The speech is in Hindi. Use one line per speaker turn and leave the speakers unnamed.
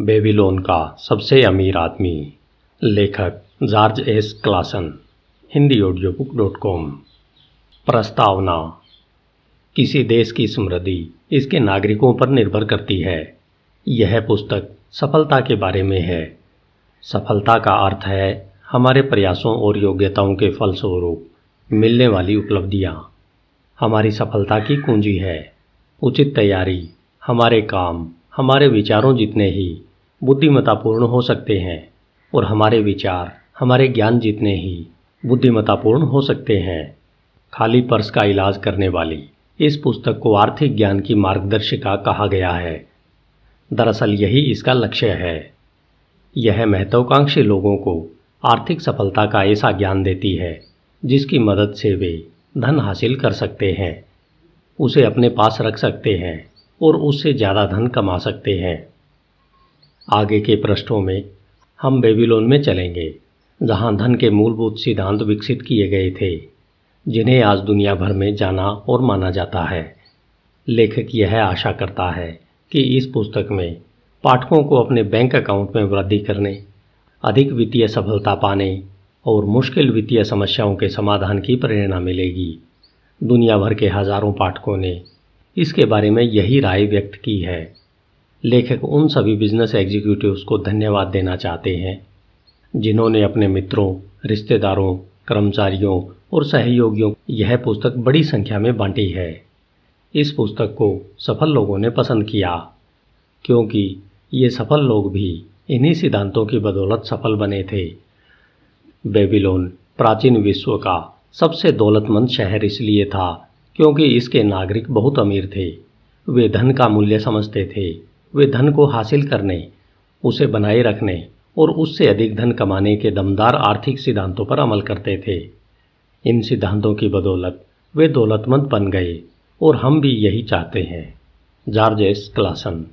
बेबीलोन का सबसे अमीर आदमी लेखक George S Clason Hindi audio book dot com प्रस्तावना किसी देश की समृद्धि इसके नागरिकों पर निर्भर करती है यह पुस्तक सफलता के बारे में है सफलता का अर्थ है हमारे प्रयासों और योग्यताओं के फलस्वरूप मिलने वाली उपलब्धियाँ हमारी सफलता की कुंजी है उचित तैयारी हमारे काम हमारे विचारों जितने ही बुद्धिमतापूर्ण हो सकते हैं और हमारे विचार हमारे ज्ञान जितने ही बुद्धिमतापूर्ण हो सकते हैं खाली पर्स का इलाज करने वाली इस पुस्तक को आर्थिक ज्ञान की मार्गदर्शिका कहा गया है दरअसल यही इसका लक्ष्य है यह महत्वाकांक्षी लोगों को आर्थिक सफलता का ऐसा ज्ञान देती है जिसकी मदद से वे धन हासिल कर सकते हैं उसे अपने पास रख सकते हैं और उससे ज़्यादा धन कमा सकते हैं आगे के पृष्ठों में हम बेबीलोन में चलेंगे जहाँ धन के मूलभूत सिद्धांत विकसित किए गए थे जिन्हें आज दुनिया भर में जाना और माना जाता है लेखक यह आशा करता है कि इस पुस्तक में पाठकों को अपने बैंक अकाउंट में वृद्धि करने अधिक वित्तीय सफलता पाने और मुश्किल वित्तीय समस्याओं के समाधान की प्रेरणा मिलेगी दुनिया भर के हजारों पाठकों ने इसके बारे में यही राय व्यक्त की है लेखक उन सभी बिजनेस एग्जीक्यूटिव्स को धन्यवाद देना चाहते हैं जिन्होंने अपने मित्रों रिश्तेदारों कर्मचारियों और सहयोगियों यह पुस्तक बड़ी संख्या में बांटी है इस पुस्तक को सफल लोगों ने पसंद किया क्योंकि ये सफल लोग भी इन्हीं सिद्धांतों की बदौलत सफल बने थे बेबीलोन प्राचीन विश्व का सबसे दौलतमंद शहर इसलिए था क्योंकि इसके नागरिक बहुत अमीर थे वे धन का मूल्य समझते थे वे धन को हासिल करने उसे बनाए रखने और उससे अधिक धन कमाने के दमदार आर्थिक सिद्धांतों पर अमल करते थे इन सिद्धांतों की बदौलत वे दौलतमंद बन गए और हम भी यही चाहते हैं जार्जेस क्लासन